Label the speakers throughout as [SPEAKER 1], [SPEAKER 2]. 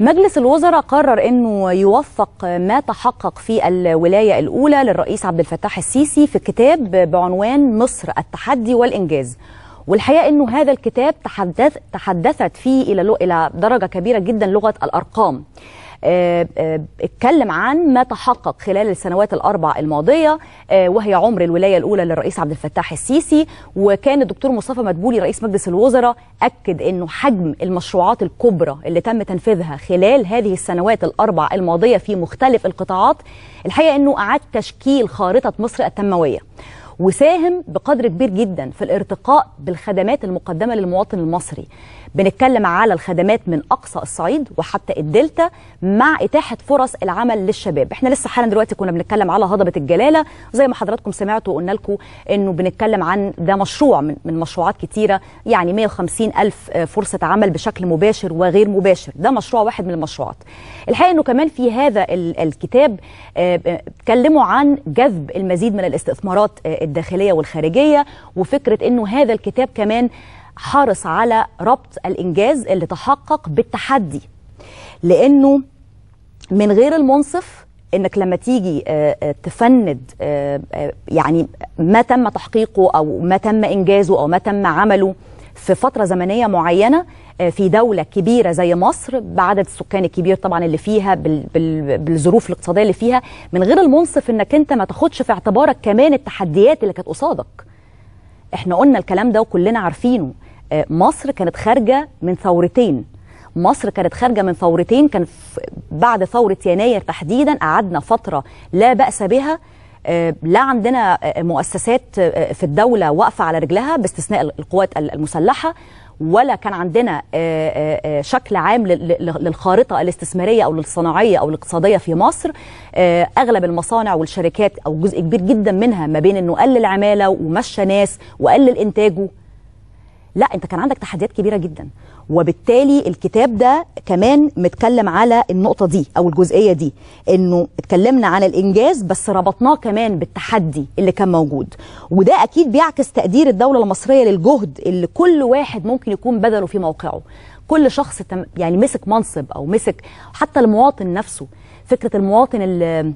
[SPEAKER 1] مجلس الوزراء قرر انه يوفق ما تحقق في الولايه الاولى للرئيس عبد الفتاح السيسي في كتاب بعنوان مصر التحدي والانجاز والحقيقه انه هذا الكتاب تحدث تحدثت فيه الى الى درجه كبيره جدا لغه الارقام آه، آه، اتكلم عن ما تحقق خلال السنوات الاربع الماضيه آه، وهي عمر الولايه الاولى للرئيس عبد الفتاح السيسي وكان الدكتور مصطفى مدبولي رئيس مجلس الوزراء اكد انه حجم المشروعات الكبرى اللي تم تنفيذها خلال هذه السنوات الاربع الماضيه في مختلف القطاعات الحقيقه انه اعاد تشكيل خارطه مصر التنمويه وساهم بقدر كبير جدا في الارتقاء بالخدمات المقدمه للمواطن المصري بنتكلم على الخدمات من اقصى الصعيد وحتى الدلتا مع اتاحه فرص العمل للشباب احنا لسه حالا دلوقتي كنا بنتكلم على هضبه الجلاله زي ما حضراتكم سمعتوا وقلنا لكم انه بنتكلم عن ده مشروع من, من مشروعات كتيره يعني 150 الف فرصه عمل بشكل مباشر وغير مباشر ده مشروع واحد من المشروعات الحقيقه انه كمان في هذا الكتاب اتكلموا آه، آه، عن جذب المزيد من الاستثمارات آه، الداخلية والخارجية وفكرة أنه هذا الكتاب كمان حرص على ربط الإنجاز اللي تحقق بالتحدي لأنه من غير المنصف انك لما تيجي آه، آه، تفند آه، يعني ما تم تحقيقه او ما تم انجازه او ما تم عمله في فترة زمنية معينة آه، في دولة كبيرة زي مصر بعدد السكان الكبير طبعا اللي فيها بالظروف الاقتصادية اللي فيها من غير المنصف انك انت ما تاخدش في اعتبارك كمان التحديات اللي كانت قصادك احنا قلنا الكلام ده وكلنا عارفينه آه، مصر كانت خارجة من ثورتين مصر كانت خارجة من ثورتين كان بعد ثورة يناير تحديدا قعدنا فترة لا بأس بها آه، لا عندنا آه، مؤسسات آه، في الدولة واقفة على رجلها باستثناء القوات المسلحة ولا كان عندنا شكل عام للخارطة الاستثمارية أو الصناعية أو الاقتصادية في مصر أغلب المصانع والشركات أو جزء كبير جدا منها ما بين أنه قلل عمالة ومشى ناس وقلل إنتاجه لا أنت كان عندك تحديات كبيرة جدا وبالتالي الكتاب ده كمان متكلم على النقطه دي او الجزئيه دي انه اتكلمنا على الانجاز بس ربطناه كمان بالتحدي اللي كان موجود وده اكيد بيعكس تقدير الدوله المصريه للجهد اللي كل واحد ممكن يكون بذله في موقعه كل شخص يعني مسك منصب او مسك حتى المواطن نفسه فكره المواطن اللي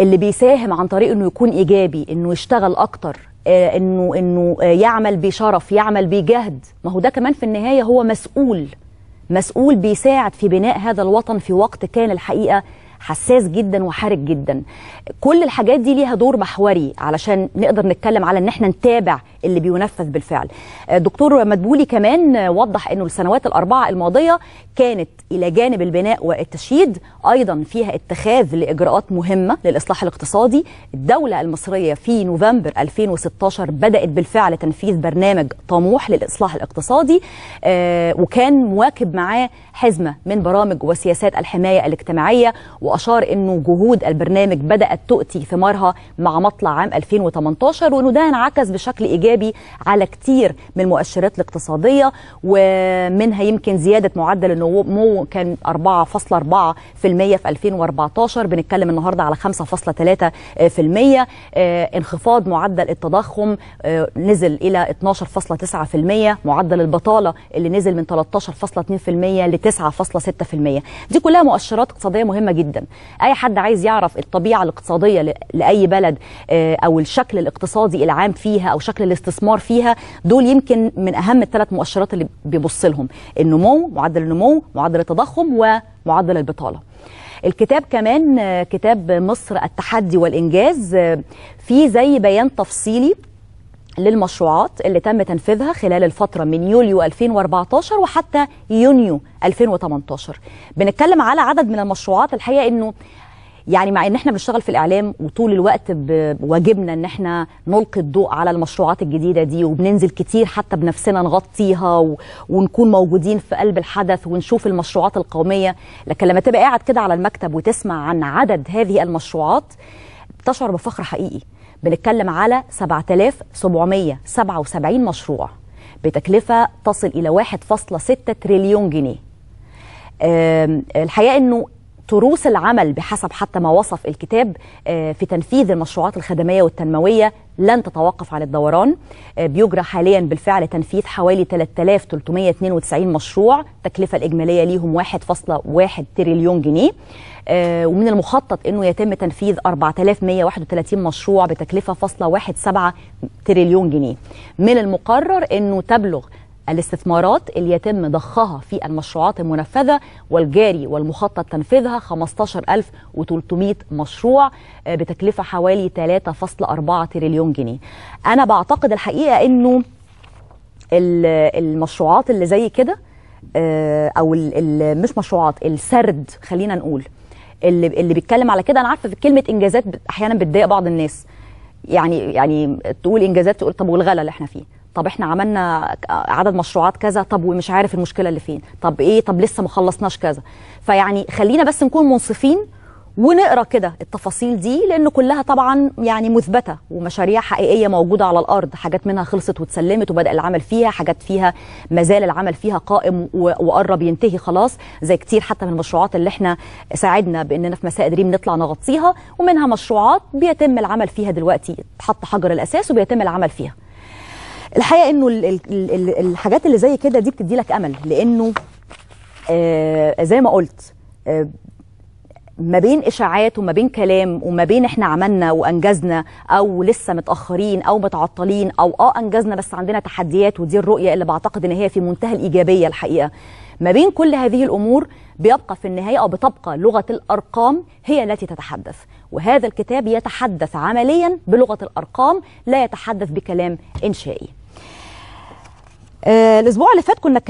[SPEAKER 1] اللي بيساهم عن طريق انه يكون ايجابي انه يشتغل اكتر آه، انه انه آه، يعمل بشرف يعمل بجهد ما هو ده كمان في النهايه هو مسؤول مسؤول بيساعد في بناء هذا الوطن في وقت كان الحقيقه حساس جدا وحرج جدا كل الحاجات دي ليها دور محوري علشان نقدر نتكلم على ان احنا نتابع اللي بينفذ بالفعل آه، دكتور مدبولي كمان وضح انه السنوات الاربعه الماضيه كانت الى جانب البناء والتشييد ايضا فيها اتخاذ لاجراءات مهمه للاصلاح الاقتصادي الدوله المصريه في نوفمبر 2016 بدات بالفعل تنفيذ برنامج طموح للاصلاح الاقتصادي آه، وكان مواكب معاه حزمه من برامج وسياسات الحمايه الاجتماعيه وأشار أنه جهود البرنامج بدأت تؤتي ثمارها مع مطلع عام 2018 وأنه ده انعكس بشكل إيجابي على كتير من المؤشرات الاقتصادية ومنها يمكن زيادة معدل النمو كان 4.4% في 2014 بنتكلم النهاردة على 5.3% آه، انخفاض معدل التضخم آه، نزل إلى 12.9% معدل البطالة اللي نزل من 13.2% ل 9.6% دي كلها مؤشرات اقتصادية مهمة جدا ادم اي حد عايز يعرف الطبيعه الاقتصاديه لاي بلد آه، او الشكل الاقتصادي العام فيها او شكل الاستثمار فيها دول يمكن من اهم الثلاث مؤشرات اللي بيبص لهم النمو معدل النمو معدل التضخم ومعدل البطاله الكتاب كمان آه، كتاب مصر التحدي والإنجاز آه، فيه زي بيان تفصيلي للمشروعات اللي تم تنفيذها خلال الفترة من يوليو 2014 وحتى يونيو 2018 بنتكلم على عدد من المشروعات الحقيقة أنه يعني مع ان احنا بنشتغل في الاعلام وطول الوقت بواجبنا ان احنا نلقي الضوء على المشروعات الجديده دي وبننزل كتير حتى بنفسنا نغطيها و... ونكون موجودين في قلب الحدث ونشوف المشروعات القوميه لكن لما تبقى قاعد كده على المكتب وتسمع عن عدد هذه المشروعات تشعر بفخر حقيقي بنتكلم على 7777 مشروع بتكلفة تصل إلى 1.6 تريليون جنيه الحقيقة أنه تروس العمل بحسب حتى ما وصف الكتاب آه، في تنفيذ المشروعات الخدمية والتنموية لن تتوقف عن الدوران آه، بيجرى حاليا بالفعل تنفيذ حوالي 3392 مشروع التكلفة الإجمالية ليهم 1.1 تريليون جنيه آه، ومن المخطط أنه يتم تنفيذ 4131 مشروع بتكلفة فاصلة 1.7 تريليون جنيه من المقرر أنه تبلغ الاستثمارات اللي يتم ضخها في المشروعات المنفذة والجاري والمخطط تنفيذها 15300 مشروع آه، بتكلفة حوالي 3.4 تريليون جنيه أنا بعتقد الحقيقة أنه المشروعات اللي زي كده آه، او مش مشروعات السرد خلينا نقول اللي اللي بيتكلم على كده انا عارفه في كلمه انجازات احيانا بتضايق بعض الناس يعني يعني تقول انجازات تقول طب والغلا اللي احنا فيه طب احنا عملنا عدد مشروعات كذا طب ومش عارف المشكله اللي فين طب ايه طب لسه ما خلصناش كذا فيعني خلينا بس نكون منصفين ونقرا كده التفاصيل دي لان كلها طبعا يعني مثبته ومشاريع حقيقيه موجوده على الارض حاجات منها خلصت واتسلمت وبدا العمل فيها حاجات فيها ما زال العمل فيها قائم وقرب ينتهي خلاص زي كتير حتى من المشروعات اللي احنا ساعدنا باننا في مساء دريم نطلع نغطيها ومنها مشروعات بيتم العمل فيها دلوقتي حط حجر الاساس وبيتم العمل فيها الحقيقه انه الحاجات اللي زي كده دي بتدي لك امل لانه آه زي ما قلت آه ما بين اشاعات وما بين كلام وما بين احنا عملنا وانجزنا او لسه متاخرين او متعطلين او اه انجزنا بس عندنا تحديات ودي الرؤيه اللي بعتقد ان هي في منتهى الايجابيه الحقيقه ما بين كل هذه الامور بيبقى في النهايه او بتبقى لغه الارقام هي التي تتحدث وهذا الكتاب يتحدث عمليا بلغه الارقام لا يتحدث بكلام انشائي آه، الاسبوع اللي فات كنا